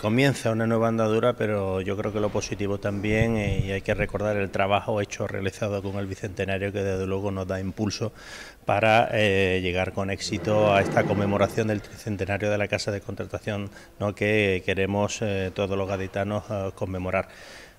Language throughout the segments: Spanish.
Comienza una nueva andadura, pero yo creo que lo positivo también, eh, y hay que recordar el trabajo hecho, realizado con el Bicentenario, que desde luego nos da impulso para eh, llegar con éxito a esta conmemoración del Tricentenario de la Casa de Contratación, ¿no? que queremos eh, todos los gaditanos conmemorar.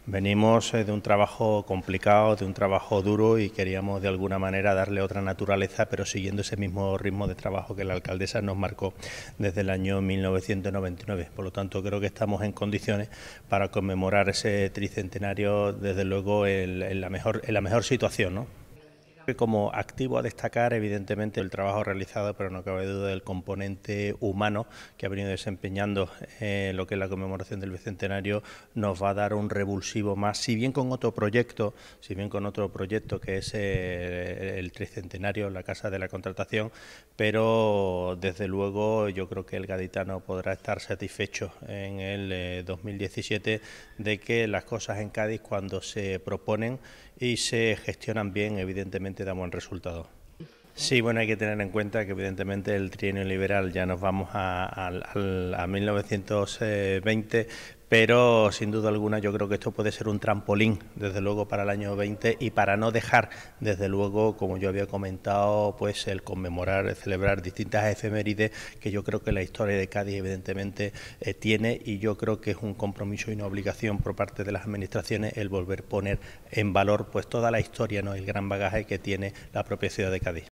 Venimos eh, de un trabajo complicado, de un trabajo duro y queríamos de alguna manera darle otra naturaleza, pero siguiendo ese mismo ritmo de trabajo que la alcaldesa nos marcó desde el año 1999. Por lo tanto, creo que estamos en condiciones para conmemorar ese tricentenario, desde luego, en, la, mejor, la mejor situación. ¿no? Como activo a destacar, evidentemente, el trabajo realizado, pero no cabe duda del componente humano que ha venido desempeñando eh, lo que es la conmemoración del Bicentenario, nos va a dar un revulsivo más, si bien con otro proyecto, si bien con otro proyecto que es eh, el Tricentenario, la Casa de la Contratación, pero desde luego yo creo que el gaditano podrá estar satisfecho en el 2017 eh, de que las cosas en Cádiz cuando se proponen y se gestionan bien, evidentemente, da buen resultado. Sí, bueno, hay que tener en cuenta que evidentemente el trienio liberal ya nos vamos a, 1920, pero sin duda alguna yo creo que esto puede ser un trampolín, desde luego, para el año 20 y para no dejar, desde luego, como yo había comentado, pues el conmemorar, celebrar distintas efemérides que yo creo que la historia de Cádiz evidentemente eh, tiene y yo creo que es un compromiso y una obligación por parte de las administraciones el volver a poner en valor pues toda la historia, ¿no? el gran bagaje que tiene la propia ciudad de Cádiz.